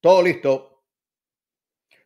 Todo listo.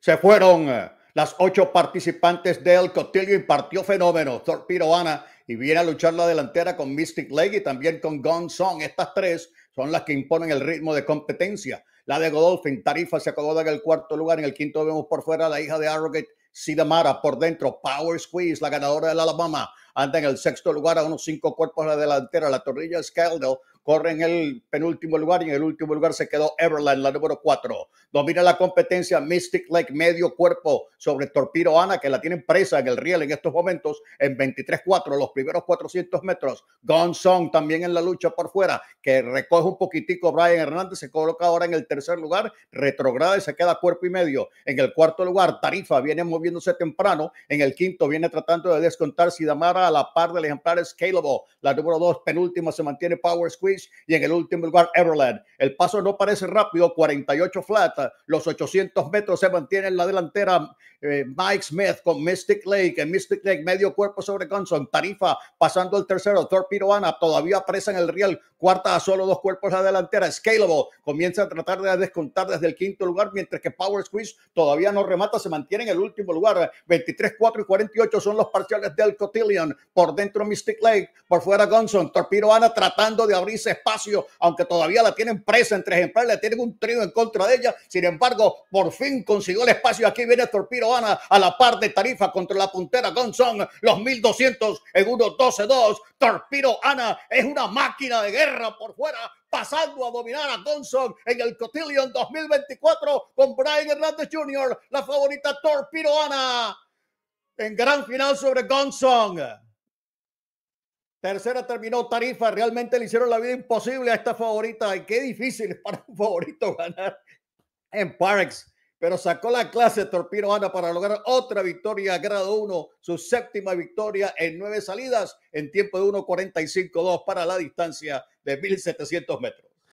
Se fueron eh, las ocho participantes del Cotillo partió fenómeno. Thor Piroana y viene a luchar la delantera con Mystic Lake y también con Gone Song. Estas tres son las que imponen el ritmo de competencia. La de Godolphin, Tarifa se acomoda en el cuarto lugar. En el quinto vemos por fuera la hija de Arrogate, Sidamara. Por dentro, Power Squeeze, la ganadora del Alabama. Anda en el sexto lugar a unos cinco cuerpos de la delantera. La torrilla Scaldell corre en el penúltimo lugar y en el último lugar se quedó Everland, la número 4. Domina la competencia Mystic Lake, medio cuerpo sobre Torpiro Ana, que la tienen presa en el riel en estos momentos, en 23-4, los primeros 400 metros. Gunsong también en la lucha por fuera, que recoge un poquitico Brian Hernández, se coloca ahora en el tercer lugar, retrograda y se queda cuerpo y medio. En el cuarto lugar, Tarifa viene moviéndose temprano. En el quinto, viene tratando de descontar Sidamara a la par del ejemplar Scalable. La número 2, penúltima, se mantiene Power Squid y en el último lugar Everland. El paso no parece rápido, 48 flat, los 800 metros se mantiene en la delantera eh, Mike Smith con Mystic Lake, en Mystic Lake medio cuerpo sobre Gunson, Tarifa pasando el tercero, Ana todavía presa en el riel, cuarta a solo dos cuerpos la delantera, Scalable comienza a tratar de descontar desde el quinto lugar, mientras que Power Squeeze todavía no remata, se mantiene en el último lugar, 23, 4 y 48 son los parciales del Cotillion, por dentro Mystic Lake, por fuera Gunson, Ana tratando de abrirse espacio, aunque todavía la tienen presa entre ejemplares, le tienen un trío en contra de ella. Sin embargo, por fin consiguió el espacio. Aquí viene Torpiro Ana a la par de Tarifa contra la puntera Gonzón, los 1200 en 1-12-2. Torpiro Ana es una máquina de guerra por fuera, pasando a dominar a Gonson en el Cotillion 2024 con Brian Hernández Jr., la favorita Torpiro Ana en gran final sobre Gonson. Tercera terminó Tarifa. Realmente le hicieron la vida imposible a esta favorita. Y qué difícil para un favorito ganar en Parks. Pero sacó la clase Torpino Ana para lograr otra victoria grado 1, su séptima victoria en nueve salidas en tiempo de 1.45.2 para la distancia de 1.700 metros.